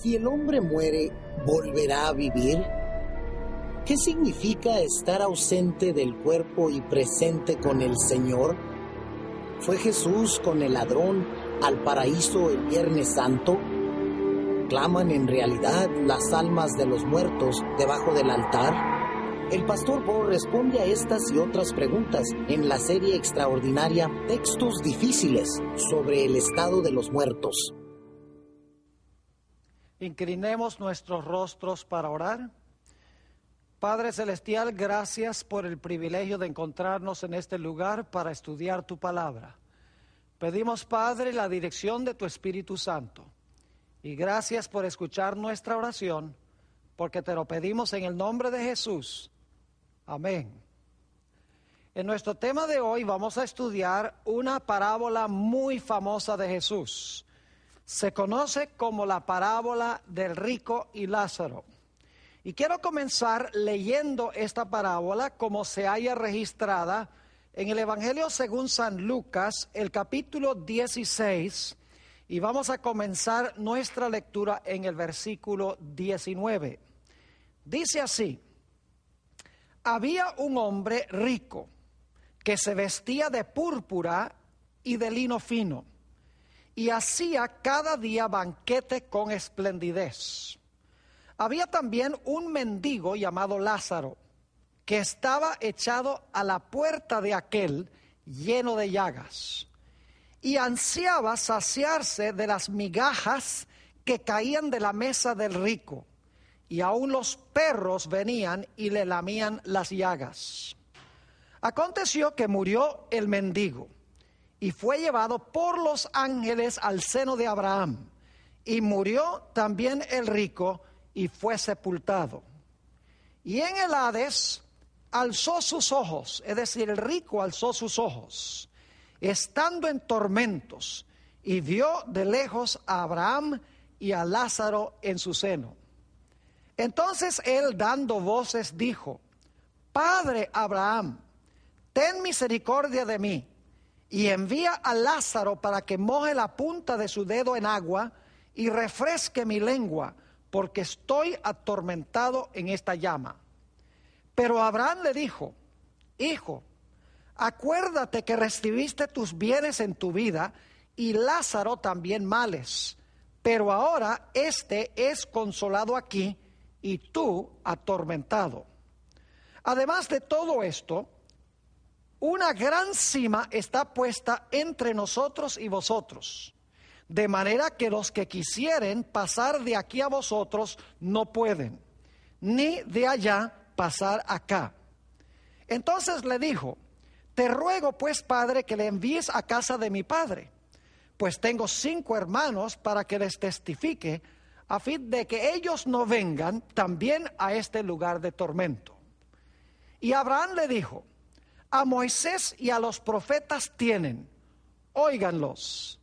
si el hombre muere, ¿volverá a vivir? ¿Qué significa estar ausente del cuerpo y presente con el Señor? ¿Fue Jesús con el ladrón al paraíso el Viernes Santo? ¿Claman en realidad las almas de los muertos debajo del altar? El pastor Bo responde a estas y otras preguntas en la serie extraordinaria Textos difíciles sobre el estado de los muertos. Inclinemos nuestros rostros para orar. Padre Celestial, gracias por el privilegio de encontrarnos en este lugar para estudiar tu palabra. Pedimos, Padre, la dirección de tu Espíritu Santo. Y gracias por escuchar nuestra oración, porque te lo pedimos en el nombre de Jesús. Amén. En nuestro tema de hoy vamos a estudiar una parábola muy famosa de Jesús se conoce como la parábola del rico y Lázaro. Y quiero comenzar leyendo esta parábola como se haya registrada en el Evangelio según San Lucas, el capítulo 16, y vamos a comenzar nuestra lectura en el versículo 19. Dice así, había un hombre rico que se vestía de púrpura y de lino fino y hacía cada día banquete con esplendidez. Había también un mendigo llamado Lázaro, que estaba echado a la puerta de aquel lleno de llagas, y ansiaba saciarse de las migajas que caían de la mesa del rico, y aún los perros venían y le lamían las llagas. Aconteció que murió el mendigo y fue llevado por los ángeles al seno de Abraham. Y murió también el rico y fue sepultado. Y en el Hades alzó sus ojos, es decir, el rico alzó sus ojos, estando en tormentos, y vio de lejos a Abraham y a Lázaro en su seno. Entonces él, dando voces, dijo, Padre Abraham, ten misericordia de mí y envía a Lázaro para que moje la punta de su dedo en agua y refresque mi lengua, porque estoy atormentado en esta llama. Pero Abraham le dijo, Hijo, acuérdate que recibiste tus bienes en tu vida y Lázaro también males, pero ahora éste es consolado aquí y tú atormentado. Además de todo esto, una gran cima está puesta entre nosotros y vosotros, de manera que los que quisieren pasar de aquí a vosotros no pueden, ni de allá pasar acá. Entonces le dijo, te ruego pues, padre, que le envíes a casa de mi padre, pues tengo cinco hermanos para que les testifique, a fin de que ellos no vengan también a este lugar de tormento. Y Abraham le dijo, a Moisés y a los profetas tienen, óiganlos.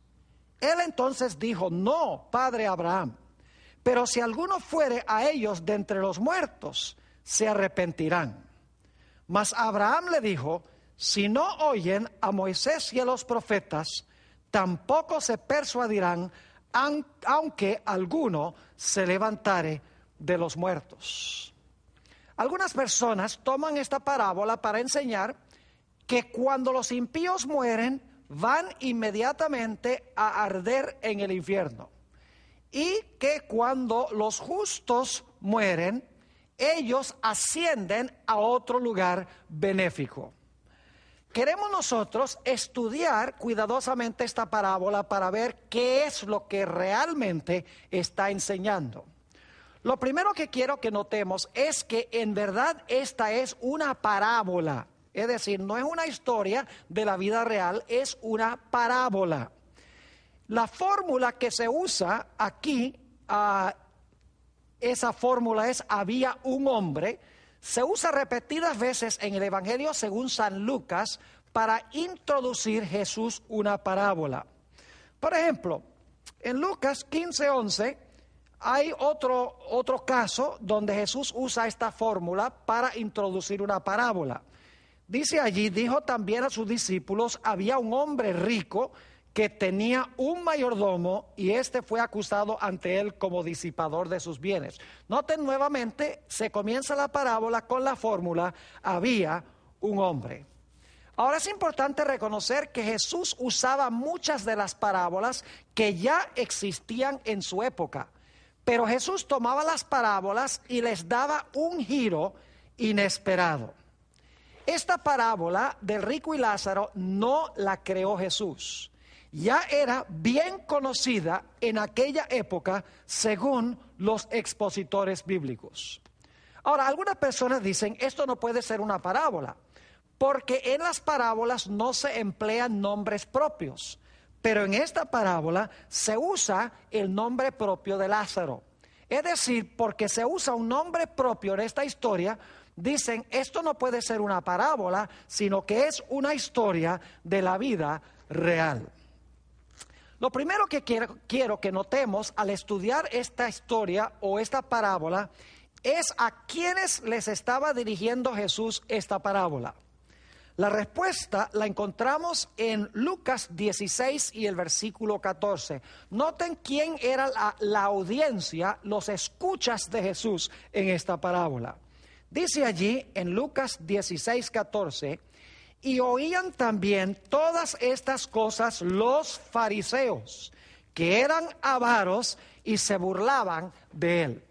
Él entonces dijo, no, padre Abraham, pero si alguno fuere a ellos de entre los muertos, se arrepentirán. Mas Abraham le dijo, si no oyen a Moisés y a los profetas, tampoco se persuadirán, aunque alguno se levantare de los muertos. Algunas personas toman esta parábola para enseñar que cuando los impíos mueren van inmediatamente a arder en el infierno y que cuando los justos mueren, ellos ascienden a otro lugar benéfico. Queremos nosotros estudiar cuidadosamente esta parábola para ver qué es lo que realmente está enseñando. Lo primero que quiero que notemos es que en verdad esta es una parábola es decir, no es una historia de la vida real, es una parábola. La fórmula que se usa aquí, ah, esa fórmula es había un hombre, se usa repetidas veces en el Evangelio según San Lucas para introducir Jesús una parábola. Por ejemplo, en Lucas 15:11 hay otro, otro caso donde Jesús usa esta fórmula para introducir una parábola. Dice allí, dijo también a sus discípulos, había un hombre rico que tenía un mayordomo y este fue acusado ante él como disipador de sus bienes. Noten nuevamente, se comienza la parábola con la fórmula, había un hombre. Ahora es importante reconocer que Jesús usaba muchas de las parábolas que ya existían en su época, pero Jesús tomaba las parábolas y les daba un giro inesperado. Esta parábola del rico y Lázaro no la creó Jesús. Ya era bien conocida en aquella época según los expositores bíblicos. Ahora, algunas personas dicen, esto no puede ser una parábola, porque en las parábolas no se emplean nombres propios, pero en esta parábola se usa el nombre propio de Lázaro. Es decir, porque se usa un nombre propio en esta historia, dicen, esto no puede ser una parábola, sino que es una historia de la vida real. Lo primero que quiero, que notemos al estudiar esta historia o esta parábola es a quienes les estaba dirigiendo Jesús esta parábola. La respuesta la encontramos en Lucas 16 y el versículo 14. Noten quién era la, audiencia, los escuchas de Jesús en esta parábola. Dice allí en Lucas 16, 14, y oían también todas estas cosas los fariseos, que eran avaros y se burlaban de él.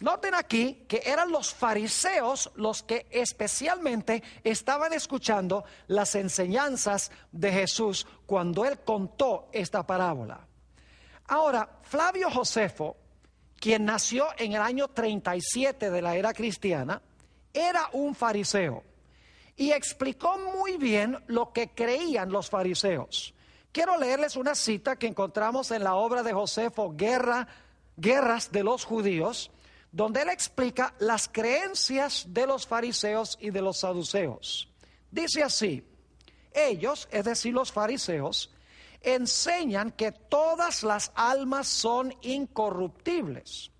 Noten aquí que eran los fariseos los que especialmente estaban escuchando las enseñanzas de Jesús cuando él contó esta parábola. Ahora, Flavio Josefo, quien nació en el año 37 de la era cristiana, era un fariseo y explicó muy bien lo que creían los fariseos. Quiero leerles una cita que encontramos en la obra de Josefo, Guerra, Guerras de los Judíos, donde él explica las creencias de los fariseos y de los saduceos. Dice así, ellos, es decir, los fariseos, enseñan que todas las almas son incorruptibles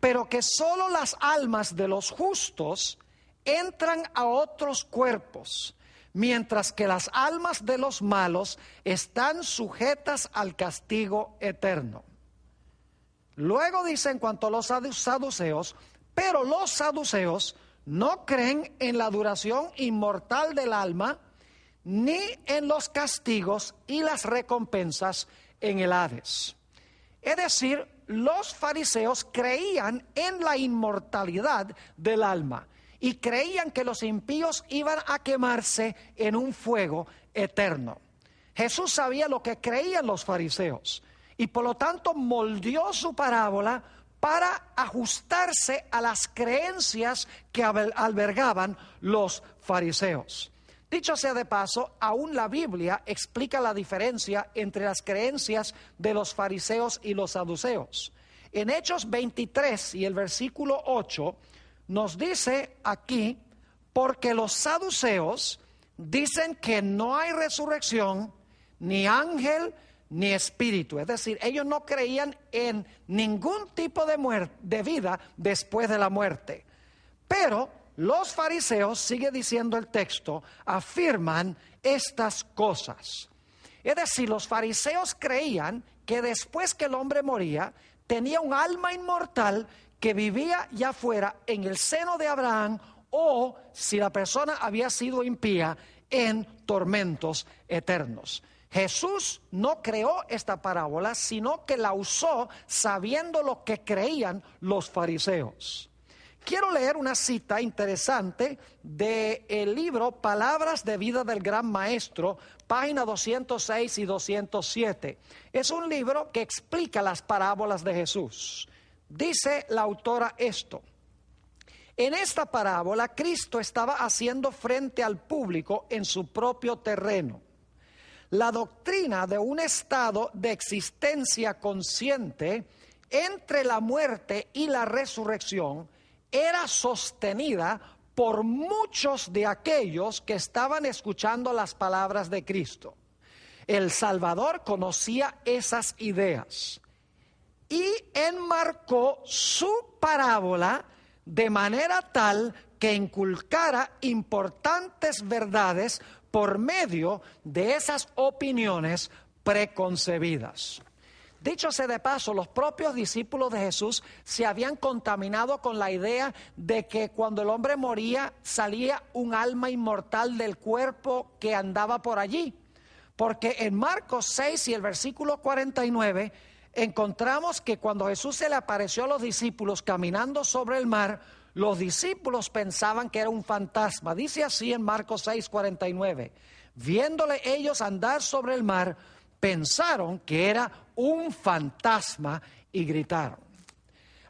pero que solo las almas de los justos entran a otros cuerpos, mientras que las almas de los malos están sujetas al castigo eterno. Luego dice en cuanto a los saduceos, pero los saduceos no creen en la duración inmortal del alma, ni en los castigos y las recompensas en el Hades. Es decir, los fariseos creían en la inmortalidad del alma y creían que los impíos iban a quemarse en un fuego eterno. Jesús sabía lo que creían los fariseos y por lo tanto moldeó su parábola para ajustarse a las creencias que albergaban los fariseos. Dicho sea de paso, aún la Biblia explica la diferencia entre las creencias de los fariseos y los saduceos. En Hechos 23 y el versículo 8 nos dice aquí, porque los saduceos dicen que no hay resurrección, ni ángel, ni espíritu. Es decir, ellos no creían en ningún tipo de, muerte, de vida después de la muerte. Pero los fariseos, sigue diciendo el texto, afirman estas cosas. Es decir, los fariseos creían que después que el hombre moría, tenía un alma inmortal que vivía ya fuera en el seno de Abraham o, si la persona había sido impía, en tormentos eternos. Jesús no creó esta parábola, sino que la usó sabiendo lo que creían los fariseos quiero leer una cita interesante del libro Palabras de Vida del Gran Maestro, página 206 y 207. Es un libro que explica las parábolas de Jesús. Dice la autora esto. En esta parábola, Cristo estaba haciendo frente al público en su propio terreno. La doctrina de un estado de existencia consciente entre la muerte y la resurrección era sostenida por muchos de aquellos que estaban escuchando las palabras de Cristo. El Salvador conocía esas ideas y enmarcó su parábola de manera tal que inculcara importantes verdades por medio de esas opiniones preconcebidas. Dicho sea de paso, los propios discípulos de Jesús se habían contaminado con la idea de que cuando el hombre moría salía un alma inmortal del cuerpo que andaba por allí. Porque en Marcos 6 y el versículo 49 encontramos que cuando Jesús se le apareció a los discípulos caminando sobre el mar, los discípulos pensaban que era un fantasma. Dice así en Marcos 6, 49. Viéndole ellos andar sobre el mar, pensaron que era un un fantasma y gritaron.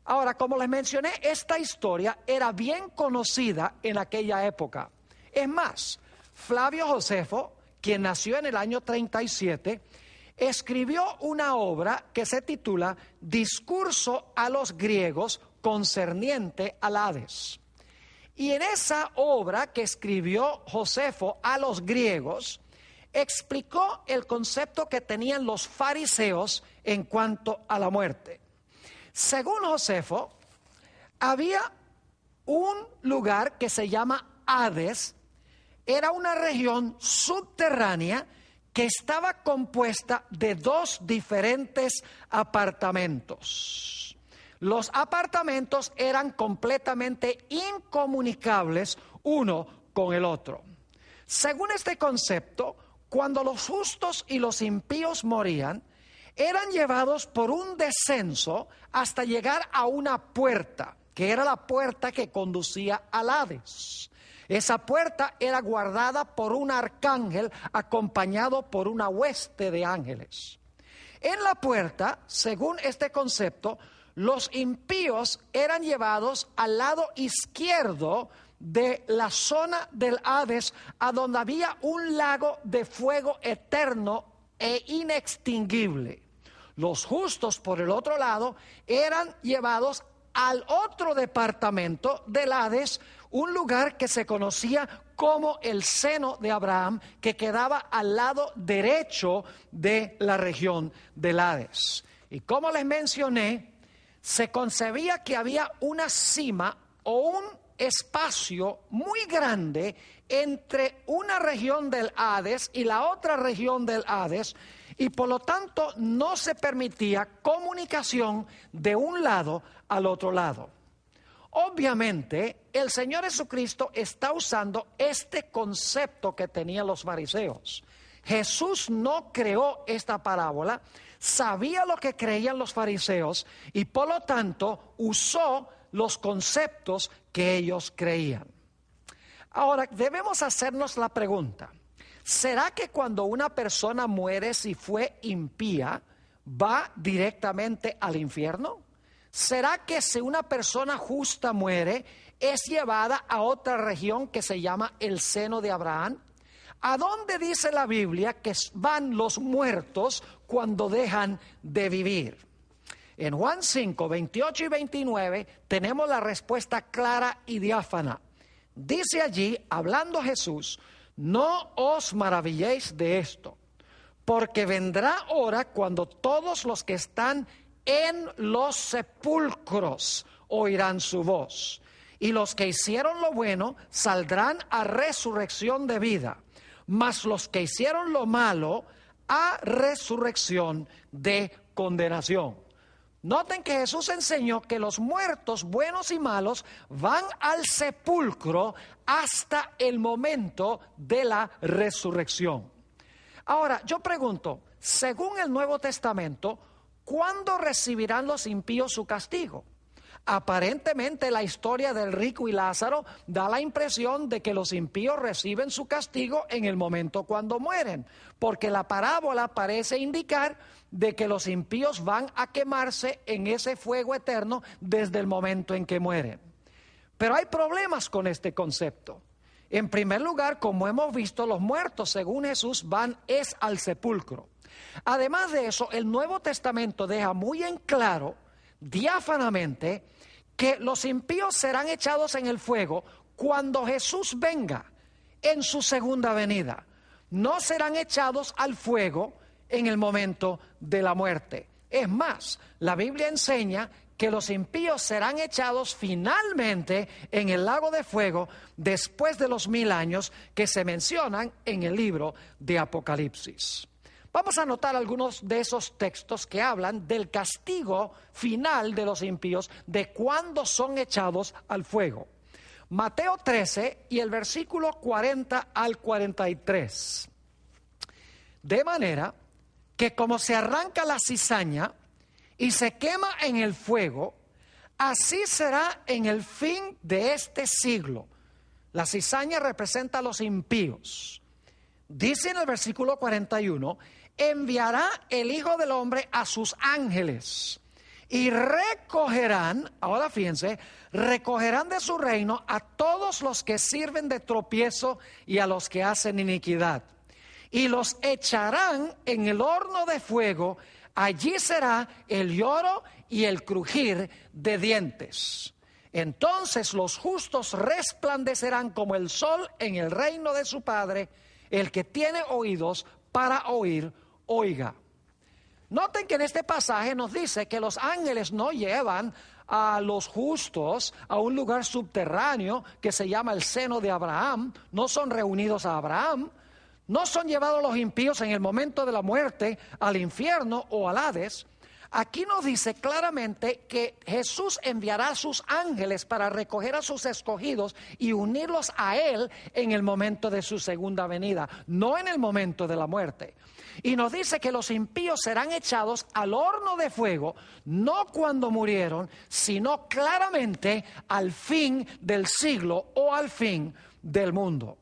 Ahora, como les mencioné, esta historia era bien conocida en aquella época. Es más, Flavio Josefo, quien nació en el año 37, escribió una obra que se titula Discurso a los griegos concerniente al Hades. Y en esa obra que escribió Josefo a los griegos, explicó el concepto que tenían los fariseos en cuanto a la muerte. Según Josefo, había un lugar que se llama Hades, era una región subterránea que estaba compuesta de dos diferentes apartamentos. Los apartamentos eran completamente incomunicables uno con el otro. Según este concepto, cuando los justos y los impíos morían, eran llevados por un descenso hasta llegar a una puerta, que era la puerta que conducía al Hades. Esa puerta era guardada por un arcángel acompañado por una hueste de ángeles. En la puerta, según este concepto, los impíos eran llevados al lado izquierdo de la zona del Hades a donde había un lago de fuego eterno e inextinguible. Los justos, por el otro lado, eran llevados al otro departamento del Hades, un lugar que se conocía como el seno de Abraham, que quedaba al lado derecho de la región del Hades. Y como les mencioné, se concebía que había una cima o un espacio muy grande entre una región del Hades y la otra región del Hades, y por lo tanto no se permitía comunicación de un lado al otro lado. Obviamente, el Señor Jesucristo está usando este concepto que tenían los fariseos. Jesús no creó esta parábola, sabía lo que creían los fariseos y por lo tanto usó los conceptos que ellos creían. Ahora, debemos hacernos la pregunta, ¿será que cuando una persona muere si fue impía, va directamente al infierno? ¿Será que si una persona justa muere, es llevada a otra región que se llama el seno de Abraham? ¿A dónde dice la Biblia que van los muertos cuando dejan de vivir? En Juan 5, 28 y 29 tenemos la respuesta clara y diáfana. Dice allí, hablando Jesús, no os maravilléis de esto, porque vendrá hora cuando todos los que están en los sepulcros oirán su voz, y los que hicieron lo bueno saldrán a resurrección de vida, mas los que hicieron lo malo a resurrección de condenación. Noten que Jesús enseñó que los muertos, buenos y malos, van al sepulcro hasta el momento de la resurrección. Ahora, yo pregunto, según el Nuevo Testamento, ¿cuándo recibirán los impíos su castigo? Aparentemente la historia del rico y Lázaro da la impresión de que los impíos reciben su castigo en el momento cuando mueren, porque la parábola parece indicar de que los impíos van a quemarse en ese fuego eterno desde el momento en que mueren. Pero hay problemas con este concepto. En primer lugar, como hemos visto, los muertos, según Jesús, van es al sepulcro. Además de eso, el Nuevo Testamento deja muy en claro, diáfanamente, que los impíos serán echados en el fuego cuando Jesús venga en su segunda venida. No serán echados al fuego en el momento de la muerte. Es más, la Biblia enseña que los impíos serán echados finalmente en el lago de fuego después de los mil años que se mencionan en el libro de Apocalipsis. Vamos a notar algunos de esos textos que hablan del castigo final de los impíos, de cuándo son echados al fuego. Mateo 13 y el versículo 40 al 43. De manera que como se arranca la cizaña y se quema en el fuego, así será en el fin de este siglo. La cizaña representa a los impíos. Dice en el versículo 41, enviará el Hijo del Hombre a sus ángeles y recogerán, ahora fíjense, recogerán de su reino a todos los que sirven de tropiezo y a los que hacen iniquidad y los echarán en el horno de fuego, allí será el lloro y el crujir de dientes. Entonces los justos resplandecerán como el sol en el reino de su Padre. El que tiene oídos para oír, oiga. Noten que en este pasaje nos dice que los ángeles no llevan a los justos a un lugar subterráneo que se llama el seno de Abraham, no son reunidos a Abraham, no son llevados los impíos en el momento de la muerte al infierno o al Hades. Aquí nos dice claramente que Jesús enviará a sus ángeles para recoger a sus escogidos y unirlos a Él en el momento de su segunda venida, no en el momento de la muerte. Y nos dice que los impíos serán echados al horno de fuego, no cuando murieron, sino claramente al fin del siglo o al fin del mundo.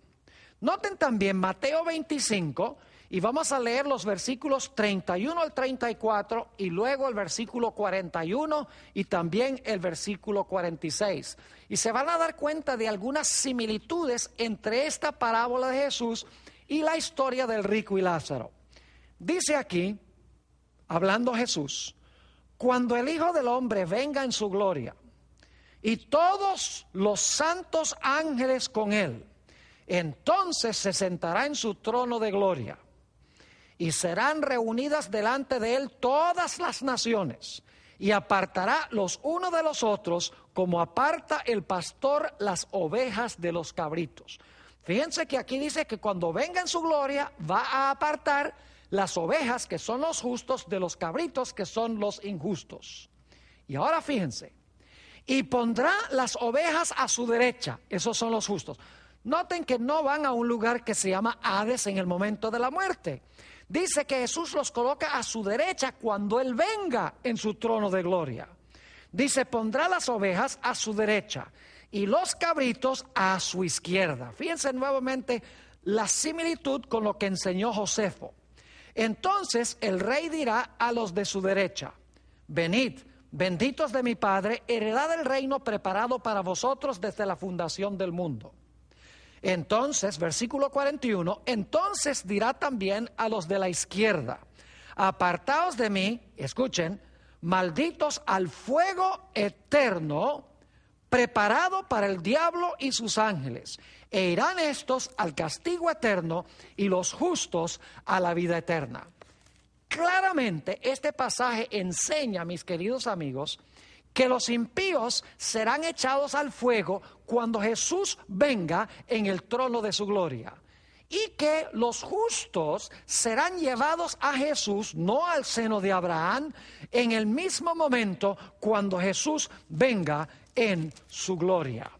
Noten también Mateo 25 y vamos a leer los versículos 31 al 34 y luego el versículo 41 y también el versículo 46. Y se van a dar cuenta de algunas similitudes entre esta parábola de Jesús y la historia del rico y Lázaro. Dice aquí, hablando Jesús, cuando el Hijo del Hombre venga en su gloria y todos los santos ángeles con él, entonces se sentará en su trono de gloria y serán reunidas delante de él todas las naciones y apartará los unos de los otros como aparta el pastor las ovejas de los cabritos. Fíjense que aquí dice que cuando venga en su gloria va a apartar las ovejas que son los justos de los cabritos que son los injustos. Y ahora fíjense, y pondrá las ovejas a su derecha, esos son los justos. Noten que no van a un lugar que se llama Hades en el momento de la muerte. Dice que Jesús los coloca a su derecha cuando Él venga en su trono de gloria. Dice, pondrá las ovejas a su derecha y los cabritos a su izquierda. Fíjense nuevamente la similitud con lo que enseñó Josefo. Entonces el rey dirá a los de su derecha, venid, benditos de mi Padre, heredad el reino preparado para vosotros desde la fundación del mundo. Entonces, versículo 41, entonces dirá también a los de la izquierda, apartaos de mí, escuchen, malditos al fuego eterno preparado para el diablo y sus ángeles, e irán estos al castigo eterno y los justos a la vida eterna. Claramente este pasaje enseña, mis queridos amigos, que los impíos serán echados al fuego cuando Jesús venga en el trono de su gloria. Y que los justos serán llevados a Jesús, no al seno de Abraham, en el mismo momento cuando Jesús venga en su gloria.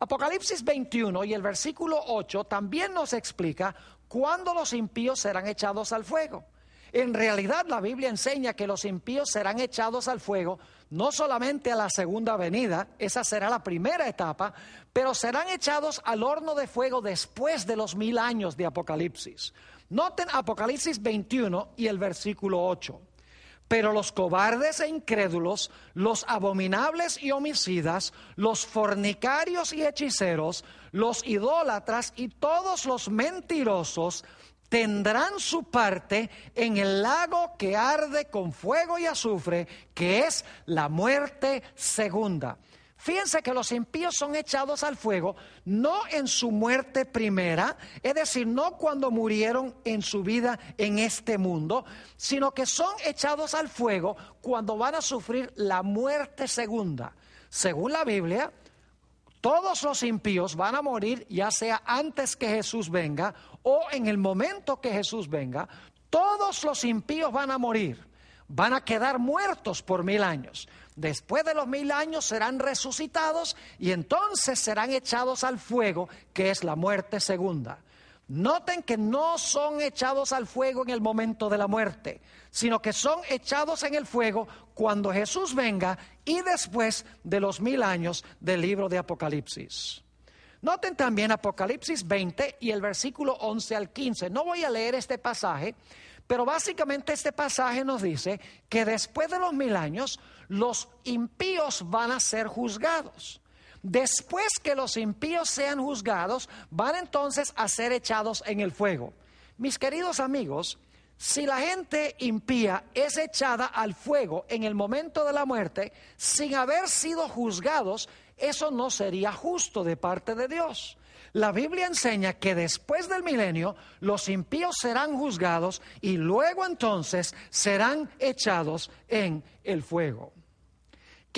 Apocalipsis 21 y el versículo 8 también nos explica cuándo los impíos serán echados al fuego. En realidad la Biblia enseña que los impíos serán echados al fuego no solamente a la segunda venida, esa será la primera etapa, pero serán echados al horno de fuego después de los mil años de Apocalipsis. Noten Apocalipsis 21 y el versículo 8. Pero los cobardes e incrédulos, los abominables y homicidas, los fornicarios y hechiceros, los idólatras y todos los mentirosos, tendrán su parte en el lago que arde con fuego y azufre, que es la muerte segunda. Fíjense que los impíos son echados al fuego no en su muerte primera, es decir, no cuando murieron en su vida en este mundo, sino que son echados al fuego cuando van a sufrir la muerte segunda. Según la Biblia, todos los impíos van a morir ya sea antes que Jesús venga o en el momento que Jesús venga. Todos los impíos van a morir. Van a quedar muertos por mil años. Después de los mil años serán resucitados y entonces serán echados al fuego, que es la muerte segunda. Noten que no son echados al fuego en el momento de la muerte, sino que son echados en el fuego cuando Jesús venga y después de los mil años del libro de Apocalipsis. Noten también Apocalipsis 20 y el versículo 11 al 15. No voy a leer este pasaje, pero básicamente este pasaje nos dice que después de los mil años los impíos van a ser juzgados. Después que los impíos sean juzgados, van entonces a ser echados en el fuego. Mis queridos amigos, si la gente impía es echada al fuego en el momento de la muerte sin haber sido juzgados, eso no sería justo de parte de Dios. La Biblia enseña que después del milenio los impíos serán juzgados y luego entonces serán echados en el fuego.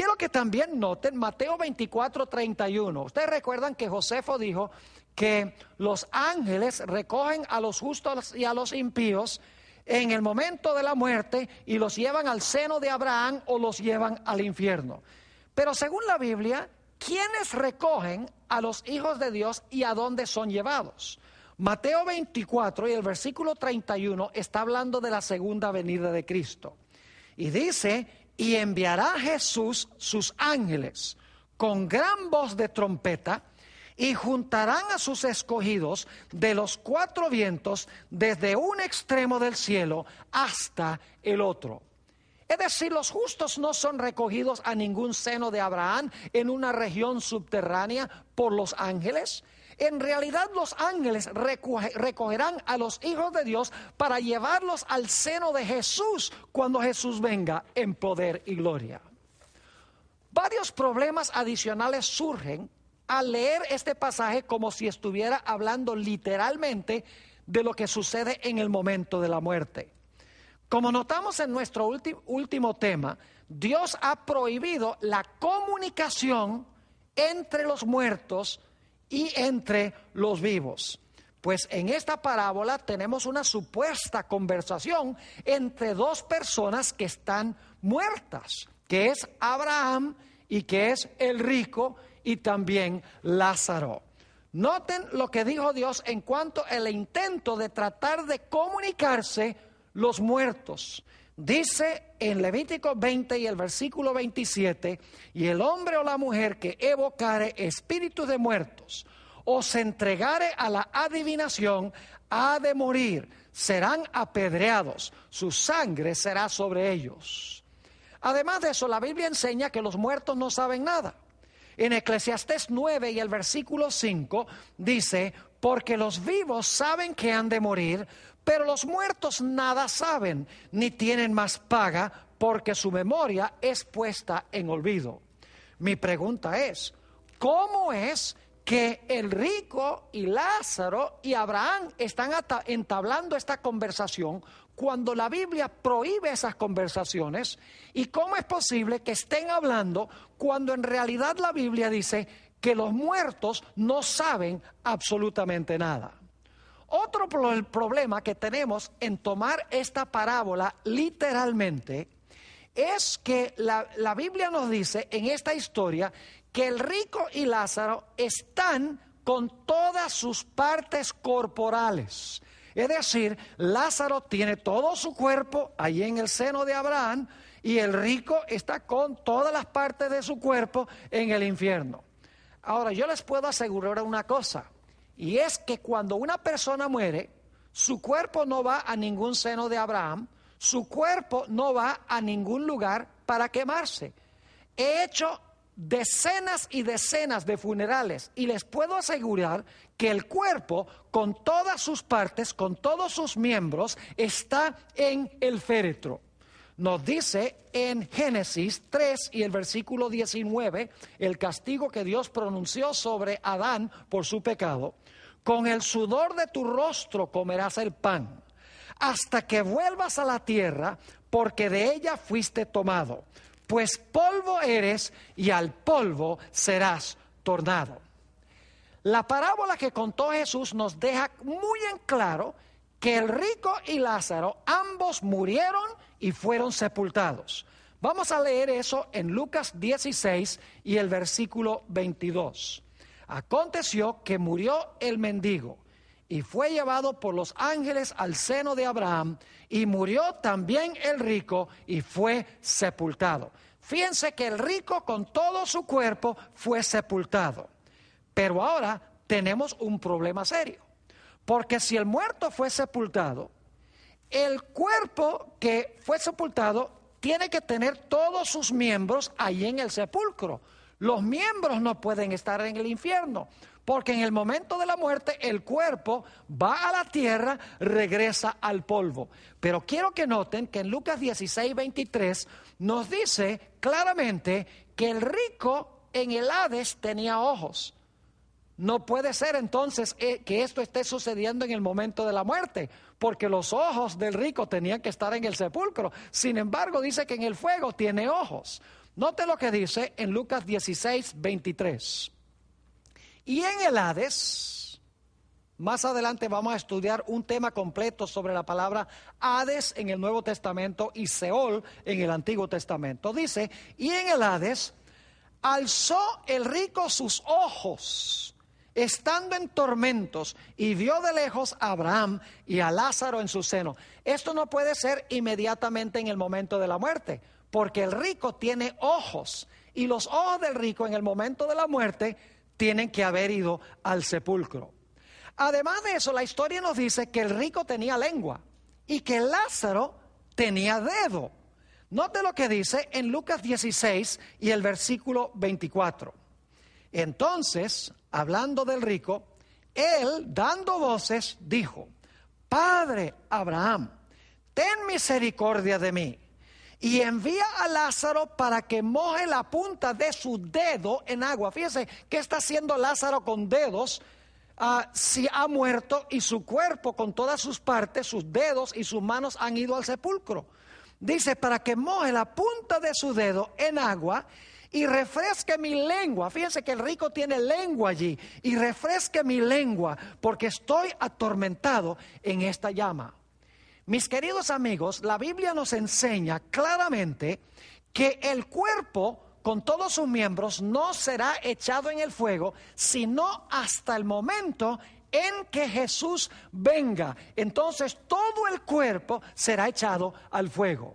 Quiero que también noten Mateo 24, 31. Ustedes recuerdan que Josefo dijo que los ángeles recogen a los justos y a los impíos en el momento de la muerte y los llevan al seno de Abraham o los llevan al infierno. Pero según la Biblia, ¿quiénes recogen a los hijos de Dios y a dónde son llevados? Mateo 24 y el versículo 31 está hablando de la segunda venida de Cristo. Y dice y enviará Jesús sus ángeles con gran voz de trompeta y juntarán a sus escogidos de los cuatro vientos desde un extremo del cielo hasta el otro. Es decir, los justos no son recogidos a ningún seno de Abraham en una región subterránea por los ángeles, en realidad los ángeles recogerán a los hijos de Dios para llevarlos al seno de Jesús cuando Jesús venga en poder y gloria. Varios problemas adicionales surgen al leer este pasaje como si estuviera hablando literalmente de lo que sucede en el momento de la muerte. Como notamos en nuestro último tema, Dios ha prohibido la comunicación entre los muertos y entre los vivos. Pues en esta parábola tenemos una supuesta conversación entre dos personas que están muertas, que es Abraham y que es el rico y también Lázaro. Noten lo que dijo Dios en cuanto el intento de tratar de comunicarse los muertos. Dice en Levítico 20 y el versículo 27, y el hombre o la mujer que evocare espíritus de muertos o se entregare a la adivinación, ha de morir, serán apedreados, su sangre será sobre ellos. Además de eso, la Biblia enseña que los muertos no saben nada. En Eclesiastés 9 y el versículo 5 dice, porque los vivos saben que han de morir, pero los muertos nada saben, ni tienen más paga, porque su memoria es puesta en olvido. Mi pregunta es, ¿cómo es que el rico y Lázaro y Abraham están entablando esta conversación cuando la Biblia prohíbe esas conversaciones? ¿Y cómo es posible que estén hablando cuando en realidad la Biblia dice que los muertos no saben absolutamente nada? Otro problema que tenemos en tomar esta parábola literalmente es que la, Biblia nos dice en esta historia que el rico y Lázaro están con todas sus partes corporales. Es decir, Lázaro tiene todo su cuerpo ahí en el seno de Abraham y el rico está con todas las partes de su cuerpo en el infierno. Ahora, yo les puedo asegurar una cosa. Y es que cuando una persona muere, su cuerpo no va a ningún seno de Abraham, su cuerpo no va a ningún lugar para quemarse. He hecho decenas y decenas de funerales y les puedo asegurar que el cuerpo, con todas sus partes, con todos sus miembros, está en el féretro nos dice en Génesis 3 y el versículo 19 el castigo que Dios pronunció sobre Adán por su pecado. Con el sudor de tu rostro comerás el pan hasta que vuelvas a la tierra, porque de ella fuiste tomado, pues polvo eres y al polvo serás tornado. La parábola que contó Jesús nos deja muy en claro que el rico y Lázaro ambos murieron y fueron sepultados. Vamos a leer eso en Lucas 16 y el versículo 22. Aconteció que murió el mendigo y fue llevado por los ángeles al seno de Abraham y murió también el rico y fue sepultado. Fíjense que el rico con todo su cuerpo fue sepultado. Pero ahora tenemos un problema serio. Porque si el muerto fue sepultado, el cuerpo que fue sepultado tiene que tener todos sus miembros ahí en el sepulcro. Los miembros no pueden estar en el infierno, porque en el momento de la muerte el cuerpo va a la tierra, regresa al polvo. Pero quiero que noten que en Lucas 16, 23 nos dice claramente que el rico en el Hades tenía ojos. No puede ser entonces eh, que esto esté sucediendo en el momento de la muerte, porque los ojos del rico tenían que estar en el sepulcro. Sin embargo, dice que en el fuego tiene ojos. Note lo que dice en Lucas 16, 23. Y en el Hades, más adelante vamos a estudiar un tema completo sobre la palabra Hades en el Nuevo Testamento y Seol en el Antiguo Testamento. Dice, y en el Hades alzó el rico sus ojos estando en tormentos, y vio de lejos a Abraham y a Lázaro en su seno. Esto no puede ser inmediatamente en el momento de la muerte, porque el rico tiene ojos, y los ojos del rico en el momento de la muerte tienen que haber ido al sepulcro. Además de eso, la historia nos dice que el rico tenía lengua y que Lázaro tenía dedo. Note lo que dice en Lucas 16 y el versículo 24. Entonces hablando del rico, él, dando voces, dijo, Padre Abraham, ten misericordia de mí y envía a Lázaro para que moje la punta de su dedo en agua. Fíjese, ¿qué está haciendo Lázaro con dedos? Ah, si ha muerto y su cuerpo con todas sus partes, sus dedos y sus manos han ido al sepulcro. Dice, para que moje la punta de su dedo en agua y refresque mi lengua. Fíjense que el rico tiene lengua allí. Y refresque mi lengua porque estoy atormentado en esta llama. Mis queridos amigos, la Biblia nos enseña claramente que el cuerpo con todos sus miembros no será echado en el fuego, sino hasta el momento en que Jesús venga. Entonces todo el cuerpo será echado al fuego.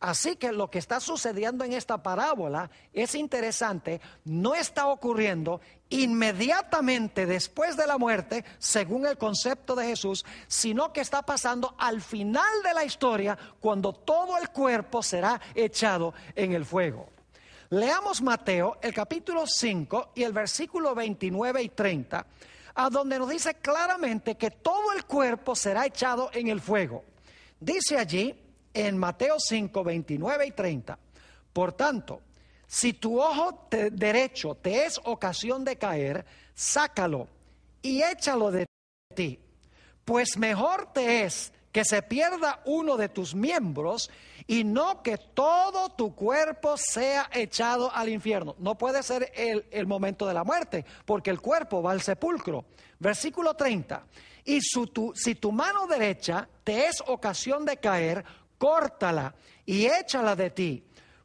Así que lo que está sucediendo en esta parábola es interesante, no está ocurriendo inmediatamente después de la muerte, según el concepto de Jesús, sino que está pasando al final de la historia, cuando todo el cuerpo será echado en el fuego. Leamos Mateo, el capítulo 5 y el versículo 29 y 30, a donde nos dice claramente que todo el cuerpo será echado en el fuego. Dice allí, en Mateo 5, 29 y 30. Por tanto, si tu ojo derecho te es ocasión de caer, sácalo y échalo de ti, pues mejor te es que se pierda uno de tus miembros y no que todo tu cuerpo sea echado al infierno. No puede ser el, momento de la muerte, porque el cuerpo va al sepulcro. Versículo 30. Y si tu mano derecha te es ocasión de caer, córtala y échala de ti,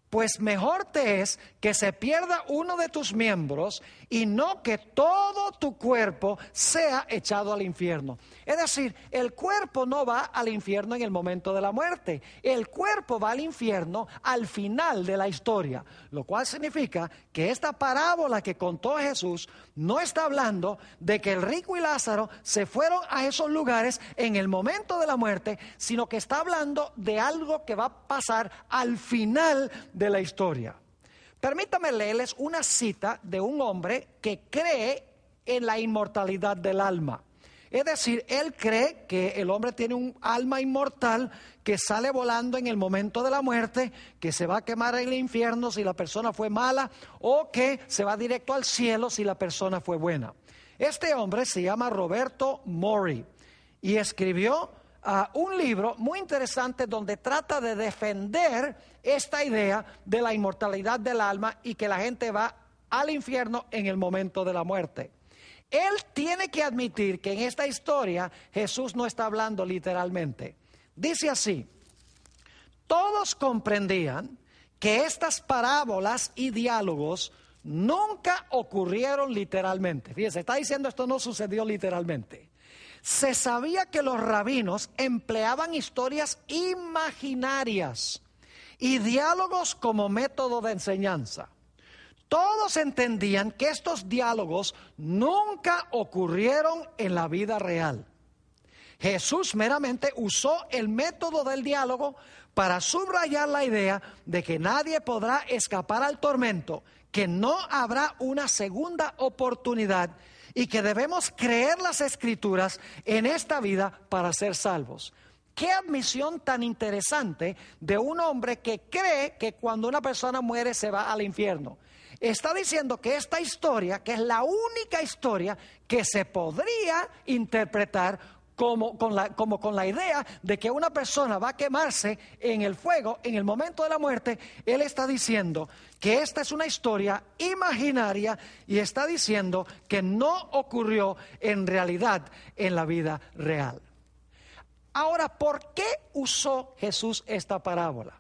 pues mejor te es que se pierda uno de tus miembros y no que todo tu cuerpo sea echado al infierno. Es decir, el cuerpo no va al infierno en el momento de la muerte, el cuerpo va al infierno al final de la historia, lo cual significa que esta parábola que contó Jesús no está hablando de que el rico y Lázaro se fueron a esos lugares en el momento de la muerte, sino que está hablando de algo que va a pasar al final de la historia. Permítame leerles una cita de un hombre que cree en la inmortalidad del alma. Es decir, él cree que el hombre tiene un alma inmortal que sale volando en el momento de la muerte, que se va a quemar en el infierno si la persona fue mala o que se va directo al cielo si la persona fue buena. Este hombre se llama Roberto Mori y escribió ah, un libro muy interesante donde trata de defender esta idea de la inmortalidad del alma y que la gente va al infierno en el momento de la muerte. Él tiene que admitir que en esta historia Jesús no está hablando literalmente. Dice así, todos comprendían que estas parábolas y diálogos nunca ocurrieron literalmente. Fíjense, está diciendo esto no sucedió literalmente. Se sabía que los rabinos empleaban historias imaginarias y diálogos como método de enseñanza. Todos entendían que estos diálogos nunca ocurrieron en la vida real. Jesús meramente usó el método del diálogo para subrayar la idea de que nadie podrá escapar al tormento, que no habrá una segunda oportunidad y que debemos creer las escrituras en esta vida para ser salvos. Qué admisión tan interesante de un hombre que cree que cuando una persona muere se va al infierno. Está diciendo que esta historia, que es la única historia que se podría interpretar como con, la, idea de que una persona va a quemarse en el fuego en el momento de la muerte, él está diciendo que esta es una historia imaginaria y está diciendo que no ocurrió en realidad en la vida real. Ahora, ¿por qué usó Jesús esta parábola?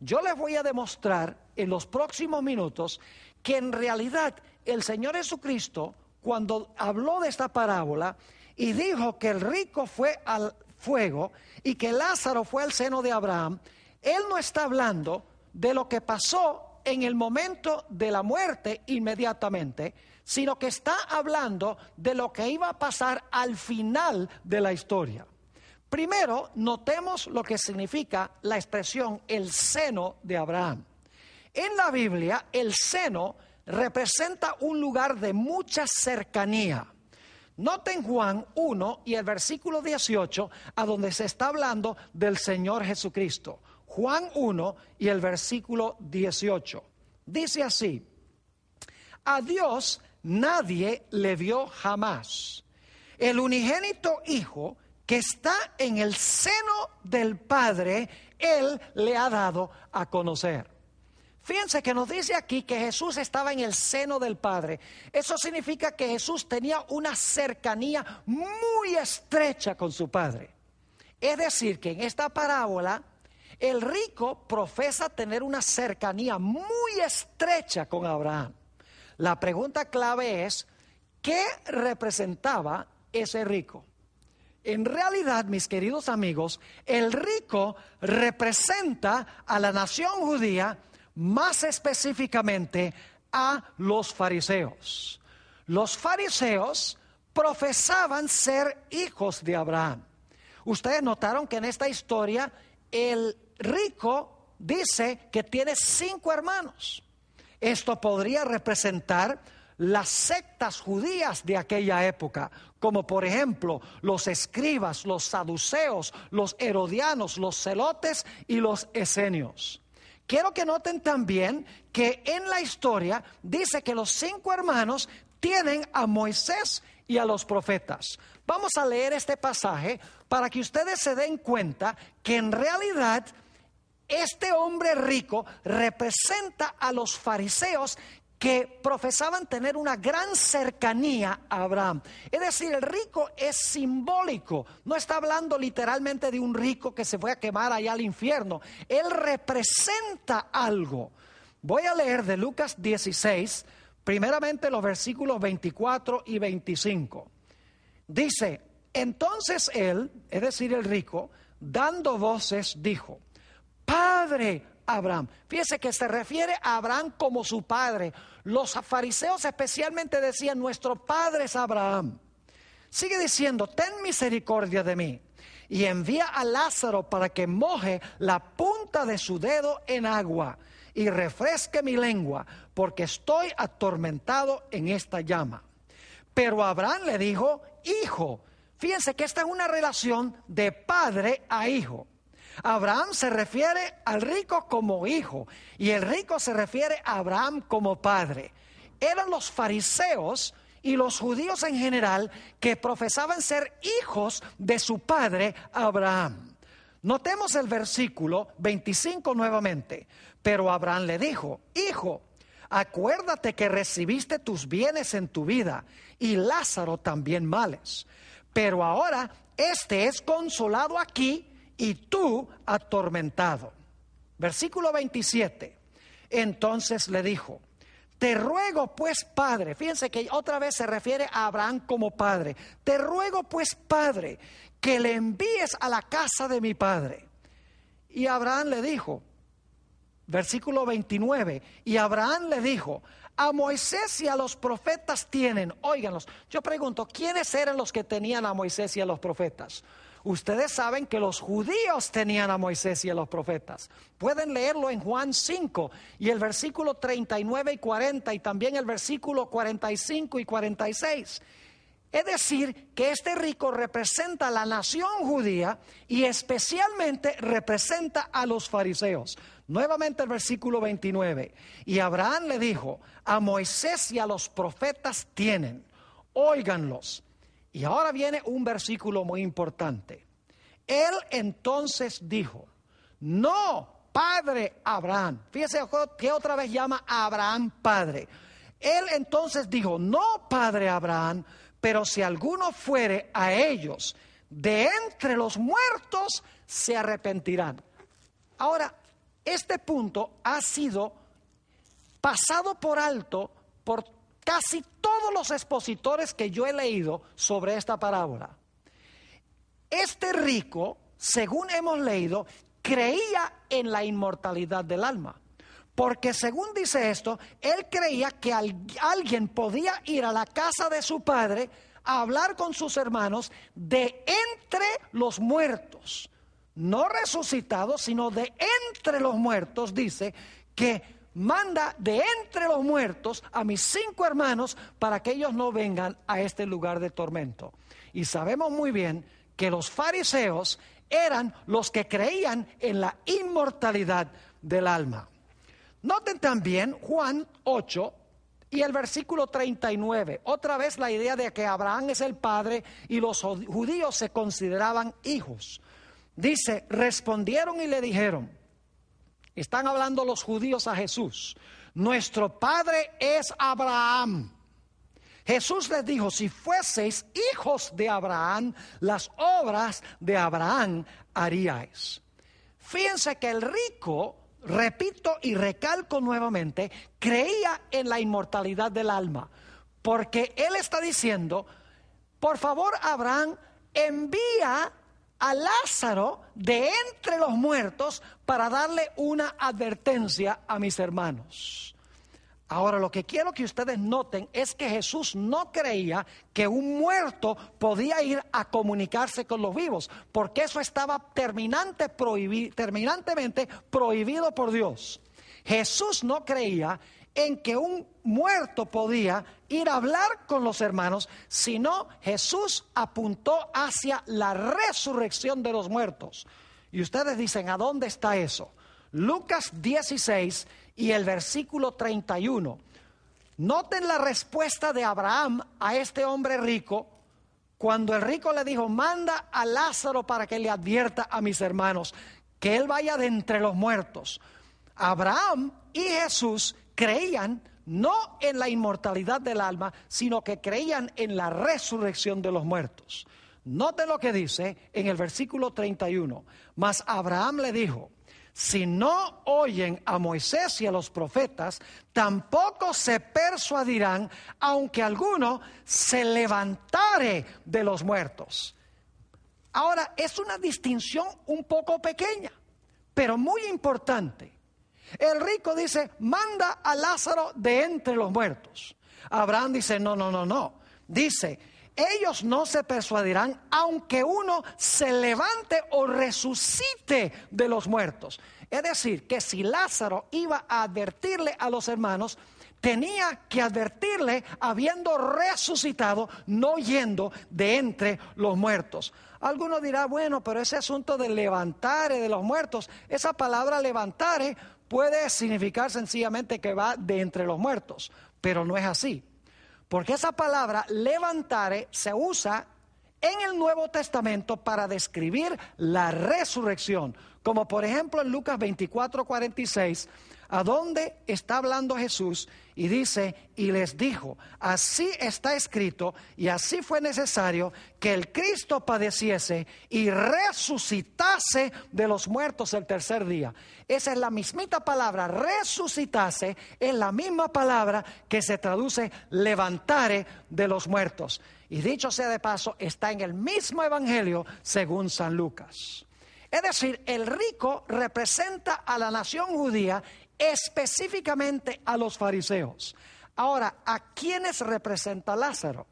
Yo les voy a demostrar en los próximos minutos que en realidad el Señor Jesucristo, cuando habló de esta parábola y dijo que el rico fue al fuego y que Lázaro fue al seno de Abraham, Él no está hablando de lo que pasó en el momento de la muerte inmediatamente, sino que está hablando de lo que iba a pasar al final de la historia. Primero, notemos lo que significa la expresión el seno de Abraham. En la Biblia, el seno representa un lugar de mucha cercanía. Noten Juan 1 y el versículo 18, a donde se está hablando del Señor Jesucristo. Juan 1 y el versículo 18. Dice así, a Dios nadie le vio jamás. El unigénito Hijo que está en el seno del Padre, Él le ha dado a conocer. Fíjense que nos dice aquí que Jesús estaba en el seno del Padre. Eso significa que Jesús tenía una cercanía muy estrecha con su Padre. Es decir, que en esta parábola el rico profesa tener una cercanía muy estrecha con Abraham. La pregunta clave es, ¿qué representaba ese rico? En realidad, mis queridos amigos, el rico representa a la nación judía, más específicamente a los fariseos. Los fariseos profesaban ser hijos de Abraham. Ustedes notaron que en esta historia el rico dice que tiene cinco hermanos. Esto podría representar las sectas judías de aquella época, como por ejemplo los escribas, los saduceos, los herodianos, los celotes y los esenios. Quiero que noten también que en la historia dice que los cinco hermanos tienen a Moisés y a los profetas. Vamos a leer este pasaje para que ustedes se den cuenta que en realidad este hombre rico representa a los fariseos que profesaban tener una gran cercanía a Abraham. Es decir, el rico es simbólico, no está hablando literalmente de un rico que se fue a quemar allá al infierno, él representa algo. Voy a leer de Lucas 16, primeramente los versículos 24 y 25. Dice, entonces él, es decir, el rico, dando voces, dijo, Padre, Abraham. Fíjese que se refiere a Abraham como su padre. Los fariseos especialmente decían, nuestro padre es Abraham. Sigue diciendo, ten misericordia de mí y envía a Lázaro para que moje la punta de su dedo en agua y refresque mi lengua, porque estoy atormentado en esta llama. Pero Abraham le dijo, hijo, fíjense que esta es una relación de padre a hijo. Abraham se refiere al rico como hijo y el rico se refiere a Abraham como padre. Eran los fariseos y los judíos en general que profesaban ser hijos de su padre Abraham. Notemos el versículo 25 nuevamente. Pero Abraham le dijo, hijo, acuérdate que recibiste tus bienes en tu vida y Lázaro también males. Pero ahora este es consolado aquí y tú atormentado. Versículo 27. Entonces le dijo, te ruego pues, Padre, fíjense que otra vez se refiere a Abraham como Padre, te ruego pues, Padre, que le envíes a la casa de mi Padre. Y Abraham le dijo, versículo 29, y Abraham le dijo, a Moisés y a los profetas tienen, óiganlos, yo pregunto, ¿quiénes eran los que tenían a Moisés y a los profetas? Ustedes saben que los judíos tenían a Moisés y a los profetas. Pueden leerlo en Juan 5 y el versículo 39 y 40 y también el versículo 45 y 46. Es decir, que este rico representa a la nación judía y especialmente representa a los fariseos. Nuevamente el versículo 29. Y Abraham le dijo, a Moisés y a los profetas tienen, óiganlos. Y ahora viene un versículo muy importante. Él entonces dijo, no, padre Abraham. Fíjese que otra vez llama a Abraham padre. Él entonces dijo, no, padre Abraham, pero si alguno fuere a ellos de entre los muertos, se arrepentirán. Ahora, este punto ha sido pasado por alto por casi todos los expositores que yo he leído sobre esta parábola. Este rico, según hemos leído, creía en la inmortalidad del alma. Porque según dice esto, él creía que alguien podía ir a la casa de su padre a hablar con sus hermanos de entre los muertos. No resucitados, sino de entre los muertos, dice que manda de entre los muertos a mis cinco hermanos para que ellos no vengan a este lugar de tormento. Y sabemos muy bien que los fariseos eran los que creían en la inmortalidad del alma. Noten también Juan 8 y el versículo 39. Otra vez la idea de que Abraham es el padre y los judíos se consideraban hijos. Dice, respondieron y le dijeron, están hablando los judíos a Jesús. Nuestro padre es Abraham. Jesús les dijo, si fueseis hijos de Abraham, las obras de Abraham haríais. Fíjense que el rico, repito y recalco nuevamente, creía en la inmortalidad del alma, porque él está diciendo, por favor Abraham, envía Lázaro de entre los muertos para darle una advertencia a mis hermanos. Ahora lo que quiero que ustedes noten es que Jesús no creía que un muerto podía ir a comunicarse con los vivos, porque eso estaba terminante prohibi terminantemente prohibido por Dios. Jesús no creía en que un muerto podía ir a hablar con los hermanos, sino Jesús apuntó hacia la resurrección de los muertos. Y ustedes dicen, ¿a dónde está eso? Lucas 16 y el versículo 31. Noten la respuesta de Abraham a este hombre rico cuando el rico le dijo, manda a Lázaro para que le advierta a mis hermanos que él vaya de entre los muertos. Abraham y Jesús creían no en la inmortalidad del alma, sino que creían en la resurrección de los muertos. Noten lo que dice en el versículo 31. Mas Abraham le dijo, si no oyen a Moisés y a los profetas, tampoco se persuadirán, aunque alguno se levantare de los muertos. Ahora, es una distinción un poco pequeña, pero muy importante. El rico dice, manda a Lázaro de entre los muertos. Abraham dice, no, no, no, no. Dice, ellos no se persuadirán aunque uno se levante o resucite de los muertos. Es decir, que si Lázaro iba a advertirle a los hermanos, tenía que advertirle habiendo resucitado, no yendo de entre los muertos. Algunos dirá, bueno, pero ese asunto de levantar de los muertos, esa palabra levantar puede significar sencillamente que va de entre los muertos, pero no es así. Porque esa palabra levantare se usa en el Nuevo Testamento para describir la resurrección, como por ejemplo en Lucas 24, 46, a dónde está hablando Jesús y dice, y les dijo, así está escrito y así fue necesario que el Cristo padeciese y resucitase de los muertos el tercer día. Esa es la mismita palabra, resucitase, es la misma palabra que se traduce levantare de los muertos. Y dicho sea de paso, está en el mismo Evangelio según San Lucas. Es decir, el rico representa a la nación judía específicamente a los fariseos. Ahora, ¿a quiénes representa Lázaro?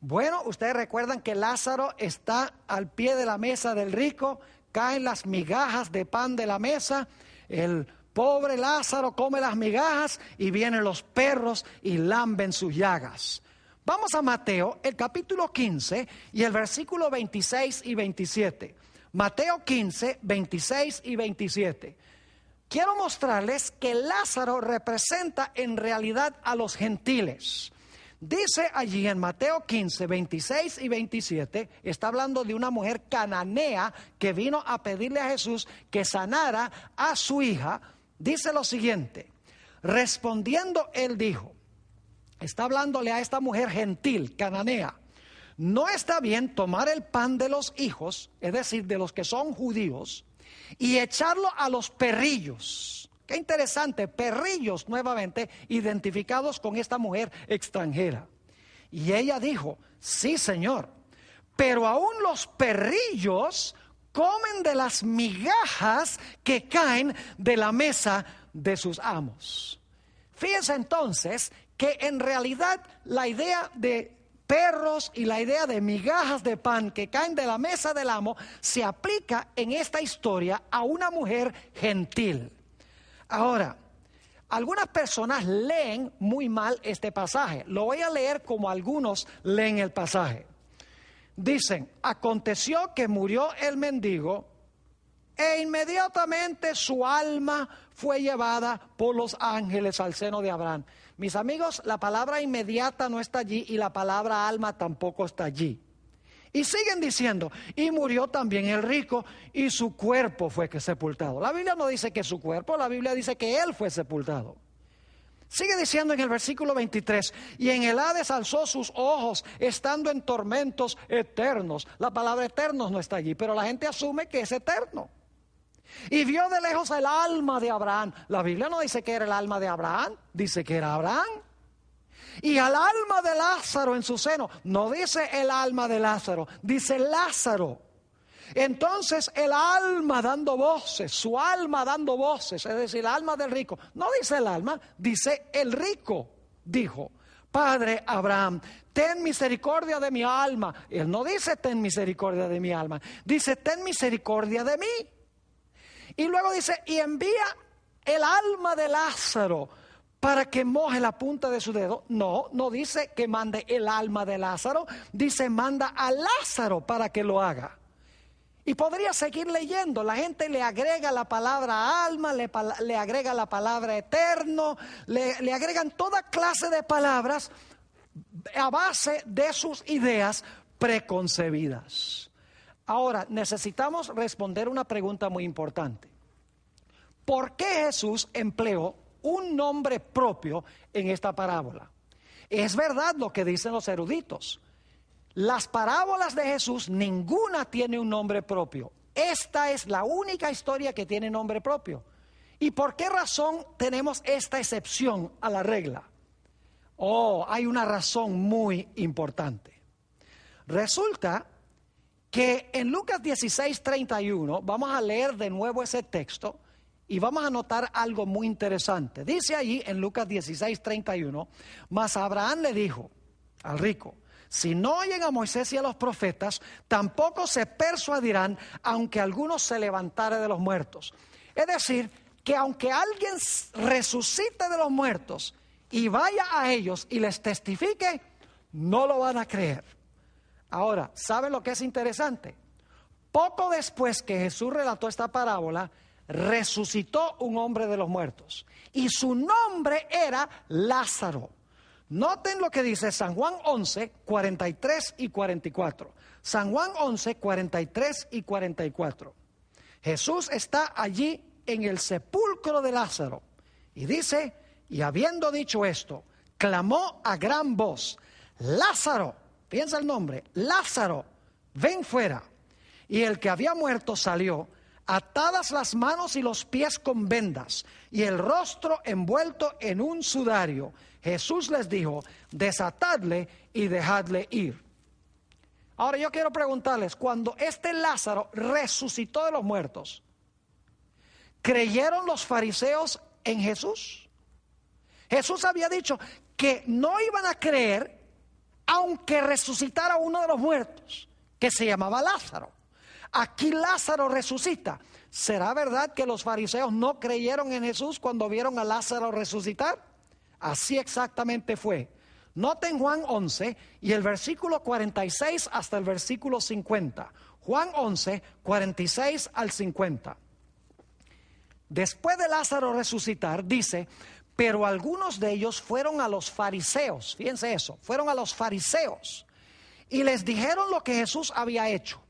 Bueno, ustedes recuerdan que Lázaro está al pie de la mesa del rico, caen las migajas de pan de la mesa, el pobre Lázaro come las migajas y vienen los perros y lamben sus llagas. Vamos a Mateo, el capítulo 15 y el versículo 26 y 27. Mateo 15, 26 y 27 quiero mostrarles que Lázaro representa en realidad a los gentiles. Dice allí en Mateo 15, 26 y 27, está hablando de una mujer cananea que vino a pedirle a Jesús que sanara a su hija. Dice lo siguiente, respondiendo él dijo, está hablándole a esta mujer gentil, cananea, no está bien tomar el pan de los hijos, es decir, de los que son judíos, y echarlo a los perrillos. Qué interesante, perrillos nuevamente identificados con esta mujer extranjera. Y ella dijo, sí señor, pero aún los perrillos comen de las migajas que caen de la mesa de sus amos. Fíjense entonces que en realidad la idea de perros y la idea de migajas de pan que caen de la mesa del amo se aplica en esta historia a una mujer gentil. Ahora, algunas personas leen muy mal este pasaje. Lo voy a leer como algunos leen el pasaje. Dicen, aconteció que murió el mendigo e inmediatamente su alma fue llevada por los ángeles al seno de Abraham. Mis amigos, la palabra inmediata no está allí y la palabra alma tampoco está allí. Y siguen diciendo, y murió también el rico y su cuerpo fue sepultado. La Biblia no dice que su cuerpo, la Biblia dice que él fue sepultado. Sigue diciendo en el versículo 23, y en el Hades alzó sus ojos, estando en tormentos eternos. La palabra eternos no está allí, pero la gente asume que es eterno. Y vio de lejos el alma de Abraham. La Biblia no dice que era el alma de Abraham, dice que era Abraham. Y al alma de Lázaro en su seno. No dice el alma de Lázaro, dice Lázaro. Entonces el alma dando voces, su alma dando voces, es decir, el alma del rico. No dice el alma, dice el rico, dijo. Padre Abraham, ten misericordia de mi alma. Él no dice ten misericordia de mi alma, dice ten misericordia de mí y luego dice, y envía el alma de Lázaro para que moje la punta de su dedo. No, no dice que mande el alma de Lázaro, dice manda a Lázaro para que lo haga. Y podría seguir leyendo, la gente le agrega la palabra alma, le, agrega la palabra eterno, le, le agregan toda clase de palabras a base de sus ideas preconcebidas. Ahora, necesitamos responder una pregunta muy importante. ¿Por qué Jesús empleó un nombre propio en esta parábola? Es verdad lo que dicen los eruditos. Las parábolas de Jesús, ninguna tiene un nombre propio. Esta es la única historia que tiene nombre propio. ¿Y por qué razón tenemos esta excepción a la regla? Oh, hay una razón muy importante. Resulta que en Lucas 16, 31, vamos a leer de nuevo ese texto y vamos a notar algo muy interesante. Dice allí en Lucas 16, 31, mas Abraham le dijo al rico, si no oyen a Moisés y a los profetas, tampoco se persuadirán aunque algunos se levantare de los muertos. Es decir, que aunque alguien resucite de los muertos y vaya a ellos y les testifique, no lo van a creer. Ahora, ¿saben lo que es interesante? Poco después que Jesús relató esta parábola, resucitó un hombre de los muertos y su nombre era Lázaro. Noten lo que dice San Juan 11, 43 y 44. San Juan 11, 43 y 44. Jesús está allí en el sepulcro de Lázaro y dice, y habiendo dicho esto, clamó a gran voz, Lázaro, Piensa el nombre, Lázaro, ven fuera. Y el que había muerto salió, atadas las manos y los pies con vendas, y el rostro envuelto en un sudario. Jesús les dijo, desatadle y dejadle ir. Ahora yo quiero preguntarles, cuando este Lázaro resucitó de los muertos, ¿creyeron los fariseos en Jesús? Jesús había dicho que no iban a creer aunque resucitara uno de los muertos, que se llamaba Lázaro. Aquí Lázaro resucita. ¿Será verdad que los fariseos no creyeron en Jesús cuando vieron a Lázaro resucitar? Así exactamente fue. Noten Juan 11 y el versículo 46 hasta el versículo 50. Juan 11, 46 al 50. Después de Lázaro resucitar, dice, pero algunos de ellos fueron a los fariseos, fíjense eso, fueron a los fariseos y les dijeron lo que Jesús había hecho.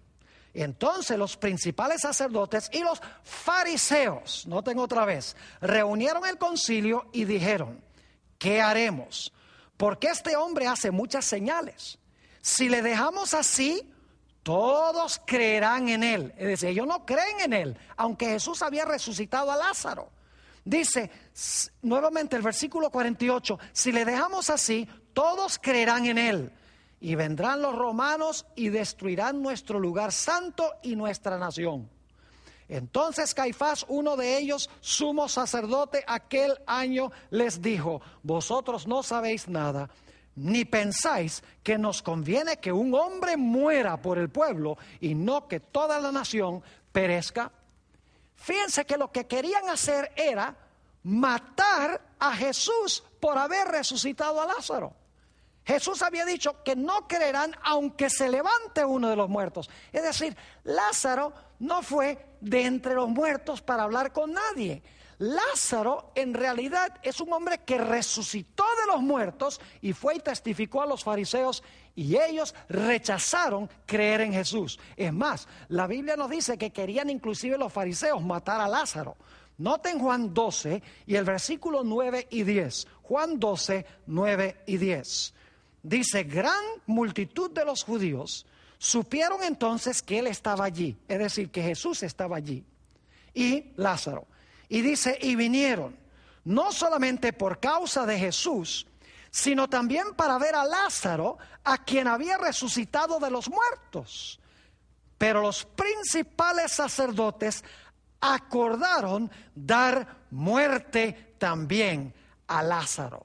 Entonces los principales sacerdotes y los fariseos, noten otra vez, reunieron el concilio y dijeron, ¿qué haremos? Porque este hombre hace muchas señales. Si le dejamos así, todos creerán en él. Es decir, ellos no creen en él, aunque Jesús había resucitado a Lázaro. Dice nuevamente el versículo 48, si le dejamos así, todos creerán en él. Y vendrán los romanos y destruirán nuestro lugar santo y nuestra nación. Entonces Caifás, uno de ellos, sumo sacerdote, aquel año les dijo, vosotros no sabéis nada, ni pensáis que nos conviene que un hombre muera por el pueblo y no que toda la nación perezca Fíjense que lo que querían hacer era matar a Jesús por haber resucitado a Lázaro. Jesús había dicho que no creerán aunque se levante uno de los muertos. Es decir, Lázaro no fue de entre los muertos para hablar con nadie. Lázaro en realidad es un hombre que resucitó de los muertos y fue y testificó a los fariseos y ellos rechazaron creer en Jesús. Es más, la Biblia nos dice que querían inclusive los fariseos matar a Lázaro. Noten Juan 12 y el versículo 9 y 10. Juan 12, 9 y 10. Dice, gran multitud de los judíos supieron entonces que él estaba allí, es decir, que Jesús estaba allí, y Lázaro. Y dice, y vinieron, no solamente por causa de Jesús, sino también para ver a Lázaro, a quien había resucitado de los muertos. Pero los principales sacerdotes acordaron dar muerte también a Lázaro.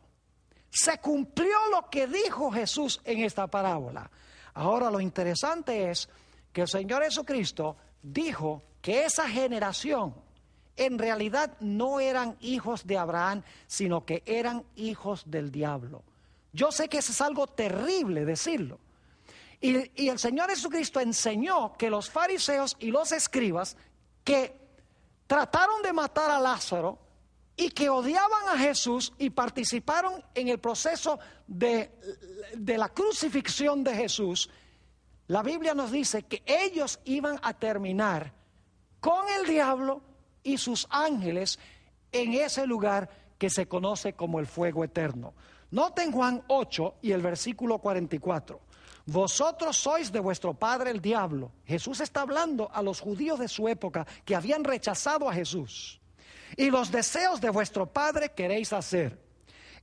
Se cumplió lo que dijo Jesús en esta parábola. Ahora lo interesante es que el Señor Jesucristo dijo que esa generación en realidad no eran hijos de Abraham, sino que eran hijos del diablo. Yo sé que eso es algo terrible decirlo. Y, el Señor Jesucristo enseñó que los fariseos y los escribas que trataron de matar a Lázaro y que odiaban a Jesús y participaron en el proceso de la crucifixión de Jesús, la Biblia nos dice que ellos iban a terminar con el diablo y sus ángeles en ese lugar que se conoce como el fuego eterno. Noten Juan 8 y el versículo 44. Vosotros sois de vuestro padre el diablo. Jesús está hablando a los judíos de su época que habían rechazado a Jesús. Y los deseos de vuestro padre queréis hacer.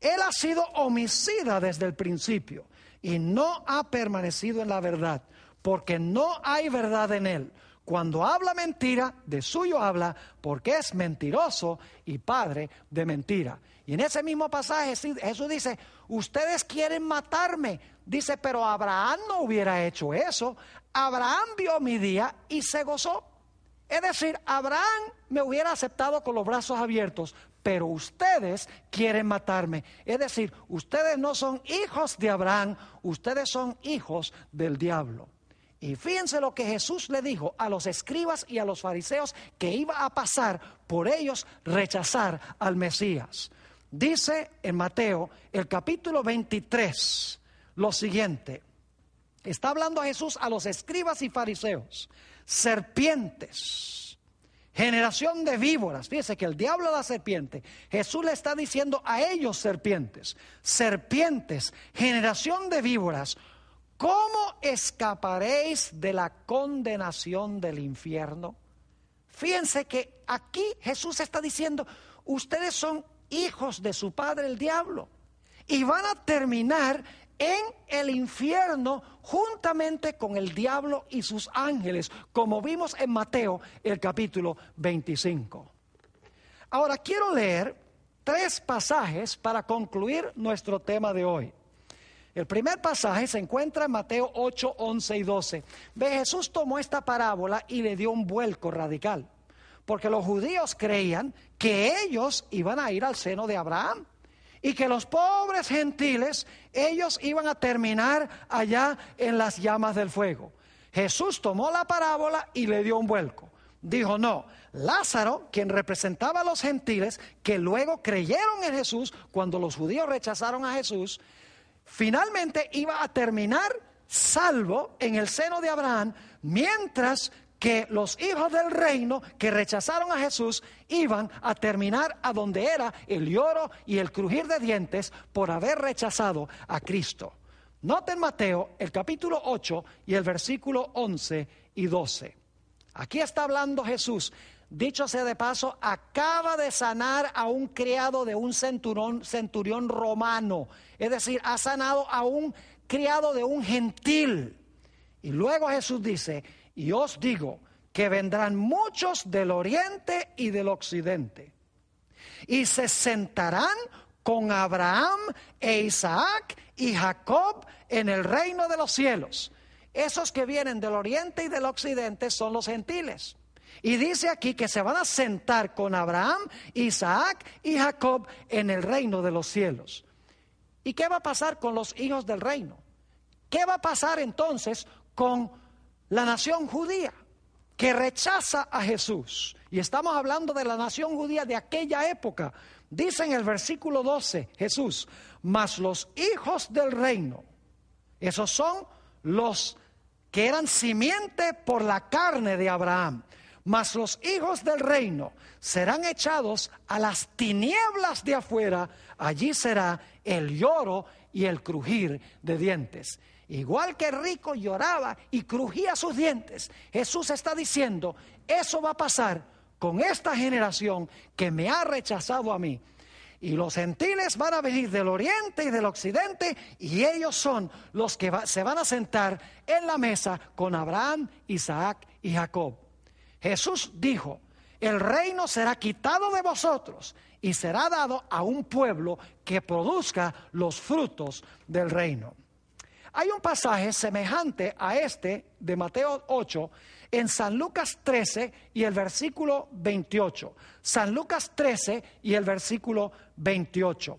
Él ha sido homicida desde el principio y no ha permanecido en la verdad, porque no hay verdad en él. Cuando habla mentira, de suyo habla, porque es mentiroso y padre de mentira. Y en ese mismo pasaje Jesús dice, ustedes quieren matarme. Dice, pero Abraham no hubiera hecho eso. Abraham vio mi día y se gozó. Es decir, Abraham me hubiera aceptado con los brazos abiertos, pero ustedes quieren matarme. Es decir, ustedes no son hijos de Abraham, ustedes son hijos del diablo. Y fíjense lo que Jesús le dijo a los escribas y a los fariseos que iba a pasar por ellos rechazar al Mesías. Dice en Mateo el capítulo 23 lo siguiente. Está hablando Jesús a los escribas y fariseos. Serpientes, generación de víboras. Fíjense que el diablo es la serpiente. Jesús le está diciendo a ellos serpientes. Serpientes, generación de víboras ¿Cómo escaparéis de la condenación del infierno? Fíjense que aquí Jesús está diciendo, ustedes son hijos de su padre el diablo y van a terminar en el infierno juntamente con el diablo y sus ángeles, como vimos en Mateo el capítulo 25. Ahora quiero leer tres pasajes para concluir nuestro tema de hoy. El primer pasaje se encuentra en Mateo 8, 11 y 12. Ve, Jesús tomó esta parábola y le dio un vuelco radical, porque los judíos creían que ellos iban a ir al seno de Abraham y que los pobres gentiles, ellos iban a terminar allá en las llamas del fuego. Jesús tomó la parábola y le dio un vuelco. Dijo, no, Lázaro, quien representaba a los gentiles, que luego creyeron en Jesús cuando los judíos rechazaron a Jesús, finalmente iba a terminar salvo en el seno de Abraham, mientras que los hijos del reino que rechazaron a Jesús iban a terminar a donde era el lloro y el crujir de dientes por haber rechazado a Cristo. Noten Mateo el capítulo 8 y el versículo 11 y 12. Aquí está hablando Jesús Dicho sea de paso, acaba de sanar a un criado de un centurión, centurión romano. Es decir, ha sanado a un criado de un gentil. Y luego Jesús dice, y os digo que vendrán muchos del oriente y del occidente. Y se sentarán con Abraham e Isaac y Jacob en el reino de los cielos. Esos que vienen del oriente y del occidente son los gentiles. Y dice aquí que se van a sentar con Abraham, Isaac y Jacob en el reino de los cielos. ¿Y qué va a pasar con los hijos del reino? ¿Qué va a pasar entonces con la nación judía que rechaza a Jesús? Y estamos hablando de la nación judía de aquella época. Dice en el versículo 12 Jesús, mas los hijos del reino, esos son los que eran simiente por la carne de Abraham, mas los hijos del reino serán echados a las tinieblas de afuera, allí será el lloro y el crujir de dientes. Igual que rico lloraba y crujía sus dientes, Jesús está diciendo, eso va a pasar con esta generación que me ha rechazado a mí. Y los gentiles van a venir del oriente y del occidente y ellos son los que se van a sentar en la mesa con Abraham, Isaac y Jacob. Jesús dijo, el reino será quitado de vosotros y será dado a un pueblo que produzca los frutos del reino. Hay un pasaje semejante a este de Mateo 8 en San Lucas 13 y el versículo 28. San Lucas 13 y el versículo 28.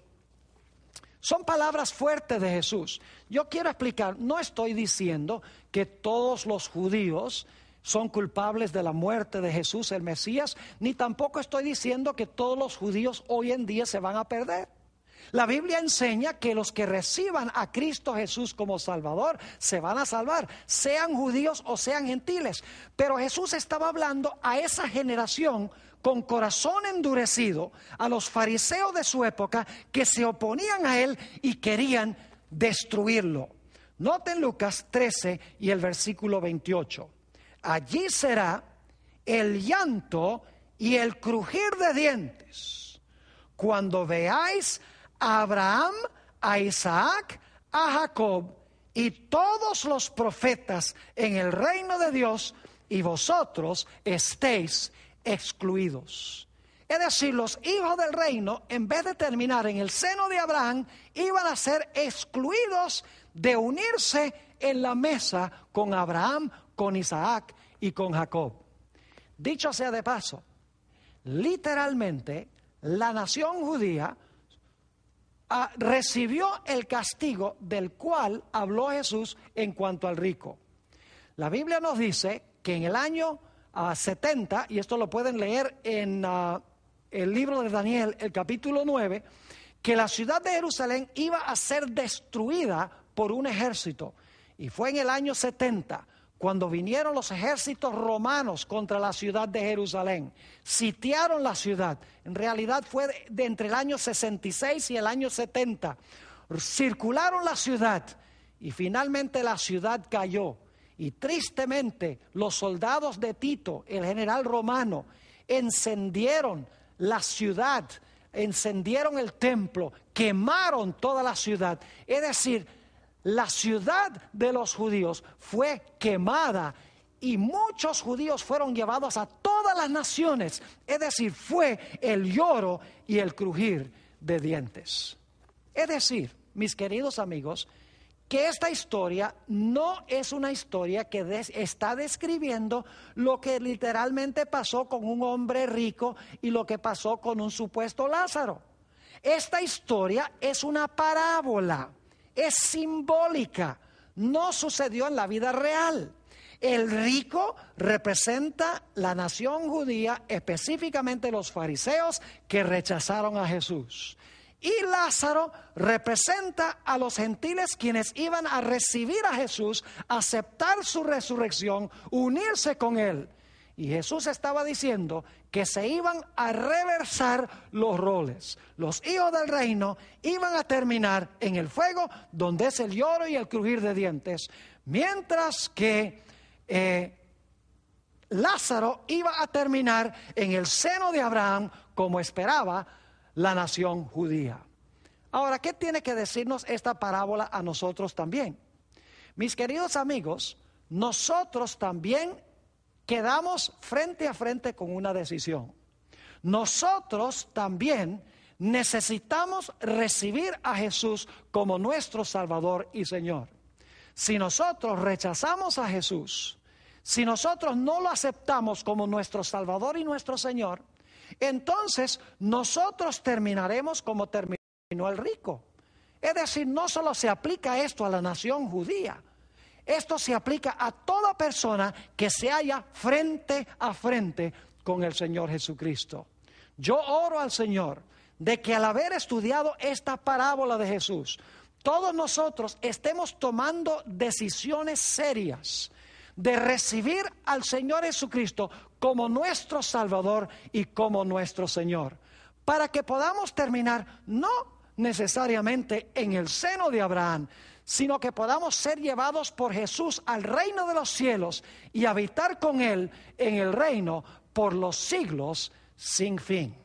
Son palabras fuertes de Jesús. Yo quiero explicar, no estoy diciendo que todos los judíos son culpables de la muerte de Jesús el Mesías, ni tampoco estoy diciendo que todos los judíos hoy en día se van a perder. La Biblia enseña que los que reciban a Cristo Jesús como Salvador se van a salvar, sean judíos o sean gentiles. Pero Jesús estaba hablando a esa generación con corazón endurecido, a los fariseos de su época que se oponían a él y querían destruirlo. Noten Lucas 13 y el versículo 28 allí será el llanto y el crujir de dientes, cuando veáis a Abraham, a Isaac, a Jacob y todos los profetas en el reino de Dios, y vosotros estéis excluidos. Es decir, los hijos del reino, en vez de terminar en el seno de Abraham, iban a ser excluidos de unirse en la mesa con Abraham, con Isaac y con Jacob. Dicho sea de paso, literalmente la nación judía ah, recibió el castigo del cual habló Jesús en cuanto al rico. La Biblia nos dice que en el año 70, ah, y esto lo pueden leer en ah, el libro de Daniel, el capítulo 9, que la ciudad de Jerusalén iba a ser destruida por un ejército. Y fue en el año 70 cuando vinieron los ejércitos romanos contra la ciudad de Jerusalén, sitiaron la ciudad. En realidad fue de entre el año 66 y el año 70. Circularon la ciudad y finalmente la ciudad cayó. Y tristemente los soldados de Tito, el general romano, encendieron la ciudad, encendieron el templo, quemaron toda la ciudad. Es decir, la ciudad de los judíos fue quemada y muchos judíos fueron llevados a todas las naciones. Es decir, fue el lloro y el crujir de dientes. Es decir, mis queridos amigos, que esta historia no es una historia que está describiendo lo que literalmente pasó con un hombre rico y lo que pasó con un supuesto Lázaro. Esta historia es una parábola es simbólica, no sucedió en la vida real. El rico representa la nación judía, específicamente los fariseos que rechazaron a Jesús. Y Lázaro representa a los gentiles quienes iban a recibir a Jesús, aceptar su resurrección, unirse con él. Y Jesús estaba diciendo que se iban a reversar los roles. Los hijos del reino iban a terminar en el fuego donde es el lloro y el crujir de dientes, mientras que eh, Lázaro iba a terminar en el seno de Abraham como esperaba la nación judía. Ahora, ¿qué tiene que decirnos esta parábola a nosotros también? Mis queridos amigos, nosotros también quedamos frente a frente con una decisión. Nosotros también necesitamos recibir a Jesús como nuestro Salvador y Señor. Si nosotros rechazamos a Jesús, si nosotros no lo aceptamos como nuestro Salvador y nuestro Señor, entonces nosotros terminaremos como terminó el rico. Es decir, no solo se aplica esto a la nación judía, esto se aplica a toda persona que se haya frente a frente con el Señor Jesucristo. Yo oro al Señor de que al haber estudiado esta parábola de Jesús, todos nosotros estemos tomando decisiones serias de recibir al Señor Jesucristo como nuestro Salvador y como nuestro Señor, para que podamos terminar no necesariamente en el seno de Abraham, sino que podamos ser llevados por Jesús al reino de los cielos y habitar con Él en el reino por los siglos sin fin.